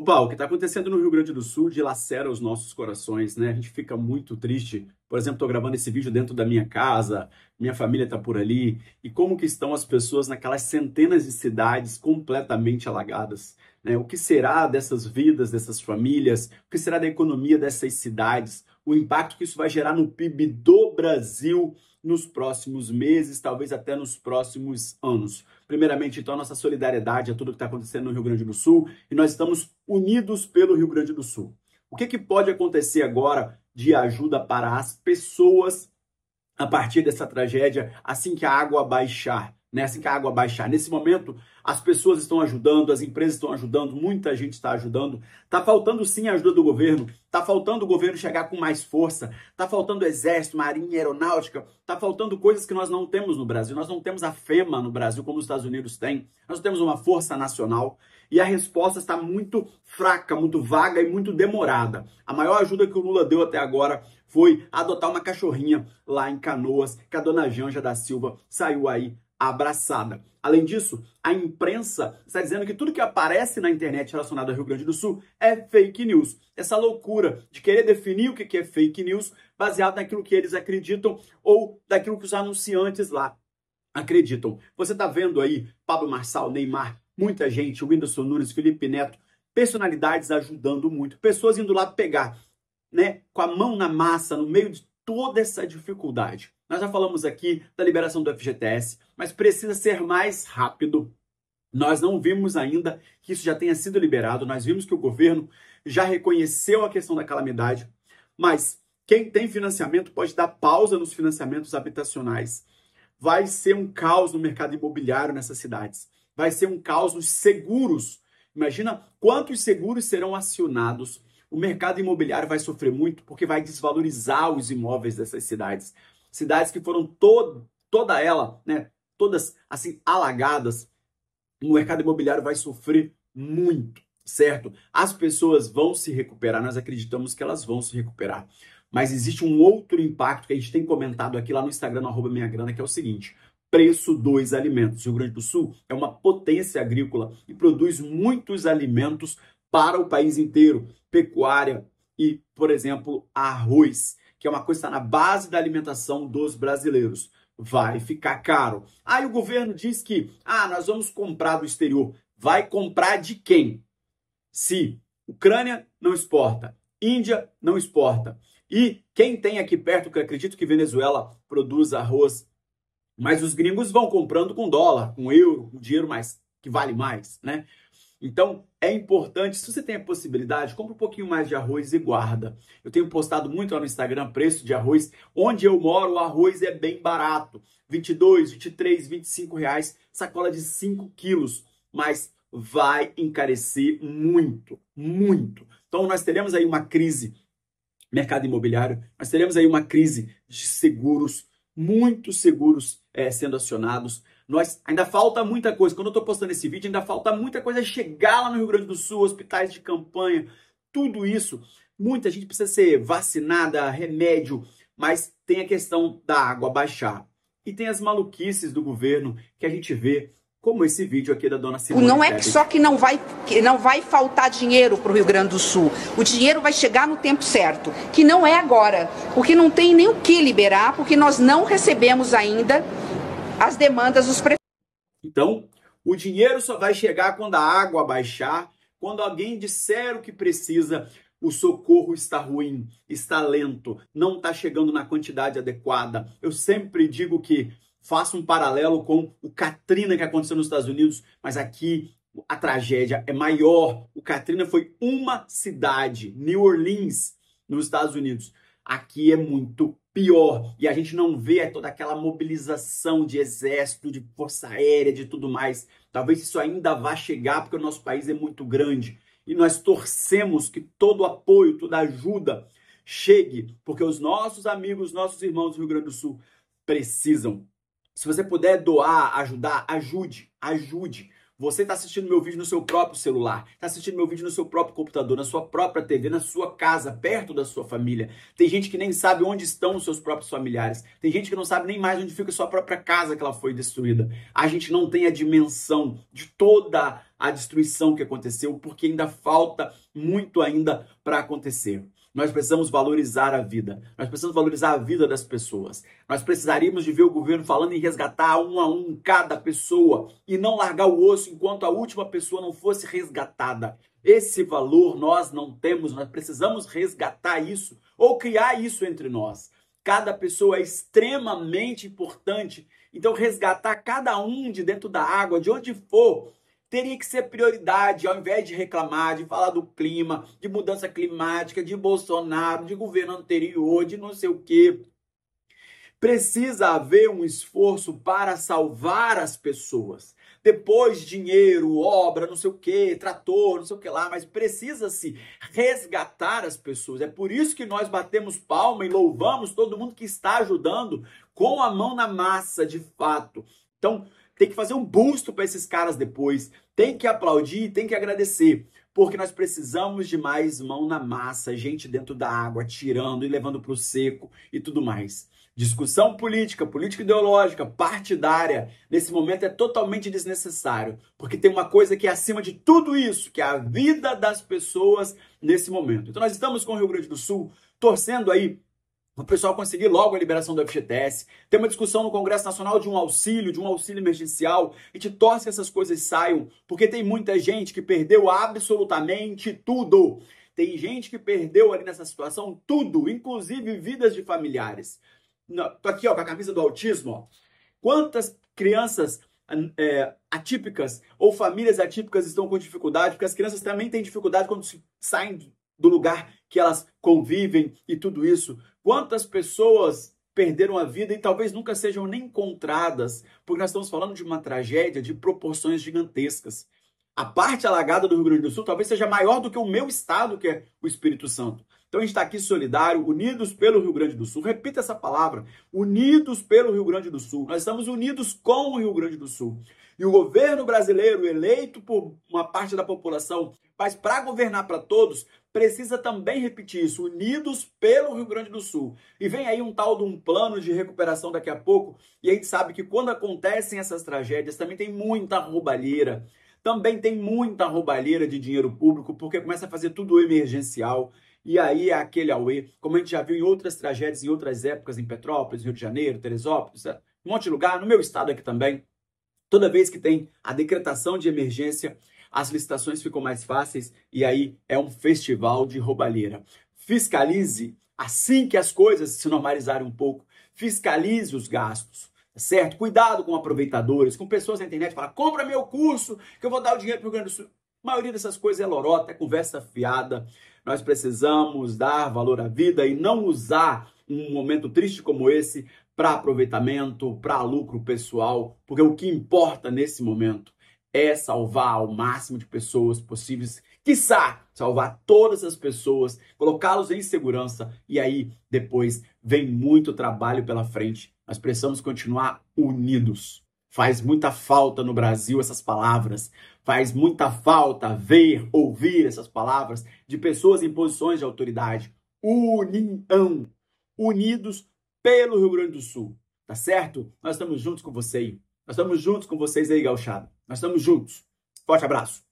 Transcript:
Opa, o que está acontecendo no Rio Grande do Sul dilacera os nossos corações, né? A gente fica muito triste. Por exemplo, estou gravando esse vídeo dentro da minha casa, minha família está por ali. E como que estão as pessoas naquelas centenas de cidades completamente alagadas? Né? O que será dessas vidas, dessas famílias? O que será da economia dessas cidades? O impacto que isso vai gerar no PIB do Brasil? nos próximos meses, talvez até nos próximos anos. Primeiramente, então, nossa solidariedade a tudo que está acontecendo no Rio Grande do Sul e nós estamos unidos pelo Rio Grande do Sul. O que, que pode acontecer agora de ajuda para as pessoas a partir dessa tragédia assim que a água baixar? né, assim que a água baixar. Nesse momento, as pessoas estão ajudando, as empresas estão ajudando, muita gente está ajudando. Está faltando sim a ajuda do governo, está faltando o governo chegar com mais força, está faltando exército, marinha, aeronáutica, está faltando coisas que nós não temos no Brasil. Nós não temos a FEMA no Brasil, como os Estados Unidos têm. Nós temos uma força nacional e a resposta está muito fraca, muito vaga e muito demorada. A maior ajuda que o Lula deu até agora foi adotar uma cachorrinha lá em Canoas, que a dona Janja da Silva saiu aí abraçada. Além disso, a imprensa está dizendo que tudo que aparece na internet relacionado ao Rio Grande do Sul é fake news. Essa loucura de querer definir o que é fake news baseado naquilo que eles acreditam ou daquilo que os anunciantes lá acreditam. Você está vendo aí Pablo Marçal, Neymar, muita gente, Whindersson Nunes, Felipe Neto, personalidades ajudando muito, pessoas indo lá pegar, né, com a mão na massa, no meio de toda essa dificuldade. Nós já falamos aqui da liberação do FGTS, mas precisa ser mais rápido. Nós não vimos ainda que isso já tenha sido liberado, nós vimos que o governo já reconheceu a questão da calamidade, mas quem tem financiamento pode dar pausa nos financiamentos habitacionais. Vai ser um caos no mercado imobiliário nessas cidades. Vai ser um caos nos seguros. Imagina quantos seguros serão acionados. O mercado imobiliário vai sofrer muito porque vai desvalorizar os imóveis dessas cidades cidades que foram toda ela, né, todas assim alagadas. O mercado imobiliário vai sofrer muito, certo? As pessoas vão se recuperar, nós acreditamos que elas vão se recuperar. Mas existe um outro impacto que a gente tem comentado aqui lá no Instagram, no arroba minha grana, que é o seguinte: preço dos alimentos. Rio Grande do Sul é uma potência agrícola e produz muitos alimentos para o país inteiro, pecuária e, por exemplo, arroz que é uma coisa que está na base da alimentação dos brasileiros. Vai ficar caro. Aí o governo diz que, ah, nós vamos comprar do exterior. Vai comprar de quem? Se Ucrânia não exporta, Índia não exporta. E quem tem aqui perto, que acredito que Venezuela produz arroz, mas os gringos vão comprando com dólar, com euro, com dinheiro mais que vale mais, né? Então, é importante, se você tem a possibilidade, compra um pouquinho mais de arroz e guarda. Eu tenho postado muito lá no Instagram preço de arroz. Onde eu moro, o arroz é bem barato. 22, 23, 25 reais, sacola de 5 quilos. Mas vai encarecer muito, muito. Então, nós teremos aí uma crise mercado imobiliário, nós teremos aí uma crise de seguros, muitos seguros é, sendo acionados, nós ainda falta muita coisa. Quando eu estou postando esse vídeo, ainda falta muita coisa é chegar lá no Rio Grande do Sul, hospitais de campanha, tudo isso. Muita gente precisa ser vacinada, remédio, mas tem a questão da água baixar. E tem as maluquices do governo que a gente vê, como esse vídeo aqui da dona Simone. Não é só que não vai, que não vai faltar dinheiro para o Rio Grande do Sul. O dinheiro vai chegar no tempo certo, que não é agora, porque não tem nem o que liberar, porque nós não recebemos ainda as demandas dos prefeitos. Então, o dinheiro só vai chegar quando a água baixar, quando alguém disser o que precisa, o socorro está ruim, está lento, não está chegando na quantidade adequada. Eu sempre digo que faço um paralelo com o Katrina que aconteceu nos Estados Unidos, mas aqui a tragédia é maior. O Katrina foi uma cidade, New Orleans, nos Estados Unidos. Aqui é muito pior. E a gente não vê toda aquela mobilização de exército, de força aérea, de tudo mais. Talvez isso ainda vá chegar, porque o nosso país é muito grande. E nós torcemos que todo apoio, toda ajuda chegue, porque os nossos amigos, nossos irmãos do Rio Grande do Sul precisam. Se você puder doar, ajudar, ajude, ajude. Você está assistindo meu vídeo no seu próprio celular, está assistindo meu vídeo no seu próprio computador, na sua própria TV, na sua casa, perto da sua família. Tem gente que nem sabe onde estão os seus próprios familiares. Tem gente que não sabe nem mais onde fica a sua própria casa que ela foi destruída. A gente não tem a dimensão de toda a destruição que aconteceu, porque ainda falta muito ainda para acontecer. Nós precisamos valorizar a vida. Nós precisamos valorizar a vida das pessoas. Nós precisaríamos de ver o governo falando em resgatar um a um cada pessoa e não largar o osso enquanto a última pessoa não fosse resgatada. Esse valor nós não temos, nós precisamos resgatar isso ou criar isso entre nós. Cada pessoa é extremamente importante, então resgatar cada um de dentro da água, de onde for, teria que ser prioridade, ao invés de reclamar, de falar do clima, de mudança climática, de Bolsonaro, de governo anterior, de não sei o quê. Precisa haver um esforço para salvar as pessoas. Depois dinheiro, obra, não sei o que, trator, não sei o que lá, mas precisa-se resgatar as pessoas. É por isso que nós batemos palma e louvamos todo mundo que está ajudando com a mão na massa, de fato. Então, tem que fazer um busto para esses caras depois, tem que aplaudir, tem que agradecer, porque nós precisamos de mais mão na massa, gente dentro da água, tirando e levando para o seco e tudo mais. Discussão política, política ideológica, partidária, nesse momento é totalmente desnecessário, porque tem uma coisa que é acima de tudo isso, que é a vida das pessoas nesse momento. Então nós estamos com o Rio Grande do Sul torcendo aí o pessoal conseguir logo a liberação do FGTS. Tem uma discussão no Congresso Nacional de um auxílio, de um auxílio emergencial. A gente torce que essas coisas saiam, porque tem muita gente que perdeu absolutamente tudo. Tem gente que perdeu ali nessa situação tudo, inclusive vidas de familiares. tô aqui ó, com a camisa do autismo. Ó. Quantas crianças hum, é, atípicas ou famílias atípicas estão com dificuldade? Porque as crianças também têm dificuldade quando saem do lugar que elas convivem e tudo isso. Quantas pessoas perderam a vida e talvez nunca sejam nem encontradas, porque nós estamos falando de uma tragédia de proporções gigantescas. A parte alagada do Rio Grande do Sul talvez seja maior do que o meu estado, que é o Espírito Santo. Então a gente está aqui solidário, unidos pelo Rio Grande do Sul. Repita essa palavra: unidos pelo Rio Grande do Sul. Nós estamos unidos com o Rio Grande do Sul. E o governo brasileiro, eleito por uma parte da população, mas para governar para todos, precisa também repetir isso, unidos pelo Rio Grande do Sul. E vem aí um tal de um plano de recuperação daqui a pouco, e a gente sabe que quando acontecem essas tragédias, também tem muita roubalheira, também tem muita roubalheira de dinheiro público, porque começa a fazer tudo emergencial, e aí é aquele auê, como a gente já viu em outras tragédias, em outras épocas, em Petrópolis, Rio de Janeiro, Teresópolis, eh, um monte de lugar, no meu estado aqui também, toda vez que tem a decretação de emergência, as licitações ficam mais fáceis e aí é um festival de roubalheira. Fiscalize assim que as coisas se normalizarem um pouco. Fiscalize os gastos tá certo? Cuidado com aproveitadores, com pessoas na internet que falam, compra meu curso, que eu vou dar o dinheiro para o Grande do Sul. A maioria dessas coisas é lorota, é conversa fiada. Nós precisamos dar valor à vida e não usar um momento triste como esse para aproveitamento, para lucro pessoal, porque o que importa nesse momento é salvar ao máximo de pessoas possíveis, quiçá salvar todas as pessoas, colocá-los em segurança e aí depois vem muito trabalho pela frente. Nós precisamos continuar unidos. Faz muita falta no Brasil essas palavras. Faz muita falta ver, ouvir essas palavras de pessoas em posições de autoridade. União. Unidos pelo Rio Grande do Sul. Tá certo? Nós estamos juntos com você aí. Nós estamos juntos com vocês aí, Gauchada. Nós estamos juntos. Forte abraço.